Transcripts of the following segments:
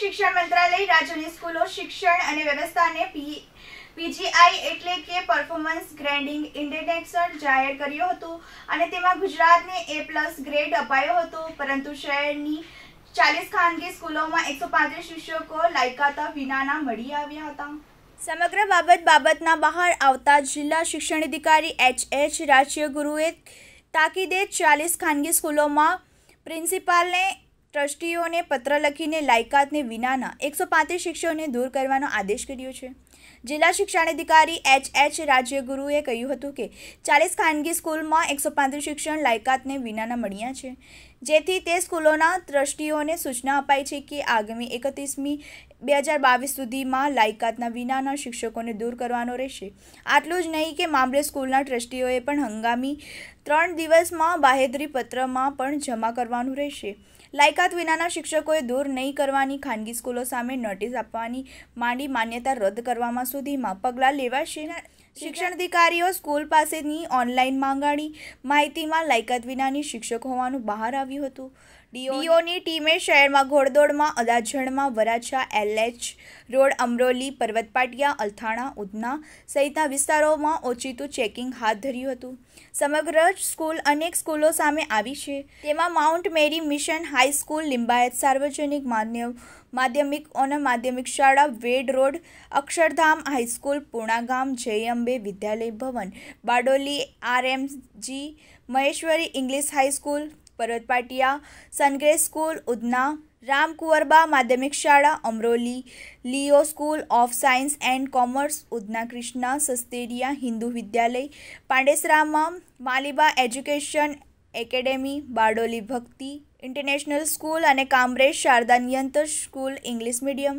શિક્ષણ મંત્રાલય રાજ્યની સ્કૂલો શિક્ષણ અને વ્યવસ્થાને પીજીઆઈ એટલે કે પરફોર્મન્સ ગ્રેડિંગ ઇન્ડેક્સર જાહેર કર્યું હતું અને તેમાં ગુજરાતને એ પ્લસ ગ્રેડ અપાયો હતો પરંતુ શહેરની ચાલીસ ખાનગી સ્કૂલોમાં એકસો પાંત્રીસ શિક્ષકો લાયકાતા વિનાના મળી આવ્યા હતા સમગ્ર બાબત બાબતના બહાર આવતા જિલ્લા શિક્ષણ અધિકારી એચ એચ રાજ્યગુરુએ તાકીદે ચાલીસ ખાનગી સ્કૂલોમાં પ્રિન્સિપાલને ટ્રસ્ટીઓને પત્ર લખીને લાયકાતને વિનાના એકસો પાંત્રીસ શિક્ષકોને દૂર કરવાનો આદેશ કર્યો છે જિલ્લા શિક્ષણાધિકારી એચ એચ રાજ્યગુરુએ કહ્યું હતું કે ચાલીસ ખાનગી સ્કૂલમાં એકસો પાંત્રીસ શિક્ષણ લાયકાતને વિનાના મળ્યા છે જેથી તે સ્કૂલોના ટ્રસ્ટીઓને સૂચના અપાઈ છે કે આગામી એકત્રીસમી બે હજાર બાવીસ સુધીમાં લાયકાતના વિનાના શિક્ષકોને દૂર કરવાનો રહેશે આટલું જ નહીં કે મામલે સ્કૂલના ટ્રસ્ટીઓએ પણ હંગામી ત્રણ દિવસમાં બાહેધરી પત્રમાં પણ જમા કરવાનું રહેશે લાયકાત વિનાના શિક્ષકોએ દૂર નહીં કરવાની ખાનગી સ્કૂલો સામે નોટિસ આપવાની માંડી માન્યતા રદ કરવામાં સુધીમાં પગલાં લેવાશે શિક્ષણાધિકારીઓ સ્કૂલ પાસેની ઓનલાઈન માંગણી માહિતીમાં લાયકાત વિનાની શિક્ષક હોવાનું બહાર આવ્યું હતું ડીઓની ટીમે શહેરમાં ઘોડદોડમાં અદાજણમાં વરાછા એલએચ રોડ અમરોલી પર્વતપાટિયા અલથાણા ઉધના સહિતના વિસ્તારોમાં ઓચિતું ચેકિંગ હાથ ધર્યું હતું સમગ્ર સ્કૂલ અનેક સ્કૂલો સામે આવી છે તેમાં Mount Mary mission high school Limbayat સાર્વજનિક માન્ય માધ્યમિક ઓન માધ્યમિક શાળા વેડ રોડ અક્ષરધામ હાઈસ્કૂલ પૂર્ણાગામ જય અંબે વિદ્યાલય ભવન Bardoli RMG Maheshwari English high school Parvat Sungrace school Udhna Ram Kunvarba માધ્યમિક શાળા Amroli Leo school of science and commerce Udhna Krishna Sasteriya Hindu વિદ્યાલય પાંડેસરામાં Maliba education academy Bardoli Bhakti international school અને કામરેજ શારદા નિયંત્ર સ્કૂલ ઇંગ્લિશ મીડિયમ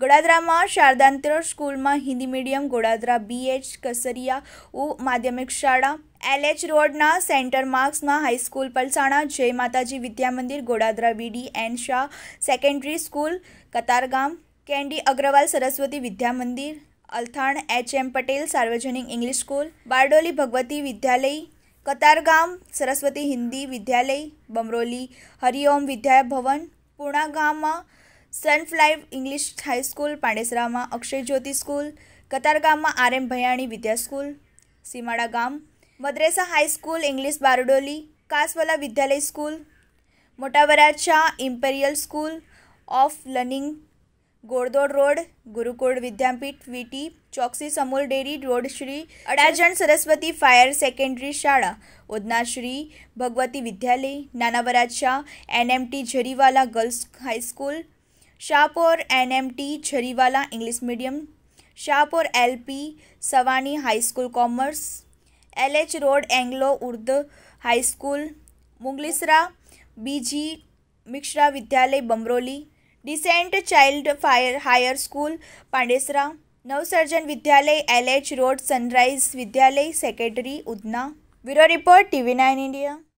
ગોડાદરામાં શારદાંતર સ્કૂલમાં હિન્દી મીડિયમ ગોડાદરા બીએચ કસરિયા ઉ માધ્યમિક શાળા એલએચ રોડના સેન્ટર માર્ક્સમાં હાઈસ્કૂલ પલસાણા જય માતાજી વિદ્યામંદિર Godadara BD N Shah secondary school Katargam કેન્ડી અગ્રવાલ સરસ્વતી વિદ્યામંદિર અલથાણ એચએમ પટેલ સાર્વજનિક ઇંગ્લિશ સ્કૂલ બારડોલી ભગવતી વિદ્યાલય કતારગામ સરસ્વતી હિન્દી વિદ્યાલય બમરોલી હરિઓમ વિદ્યાભવન પૂર્ણાગામમાં સનફ્લાય ઇંગ્લિશ હાઈસ્કૂલ પાંડેસરામાં અક્ષય જ્યોતિ સ્કૂલ કતારગામમાં આર એમ ભયાણી વિદ્યા સ્કૂલ સીમાડા ગામ મદ્રેસા high school English Bardoli Kasvala વિદ્યાલય સ્કૂલ મોટા ઇમ્પેરિયલ સ્કૂલ ઓફ લર્નિંગ ગોળદોડ રોડ ગુરુકુળ વિદ્યાપીઠ VT Choksi Sumul dairy road Shri Adajan Saraswati fire secondary શાળા ઉધના શ્રી ભગવતી વિદ્યાલય નાના Varachha NMT Zariwala girls high school Shahpor NMT Chhariwala English medium Shahpor LP Savani high school commerce LH road Anglo Urdu high school Mungalisara બીજી મિશ્રા વિદ્યાલય Bamroli decent child fire higher school Pandesara Navsarjan વિદ્યાલય એલએચ રોડ સનરાઇઝ વિદ્યાલય secretary Udhna bureau report TV nine India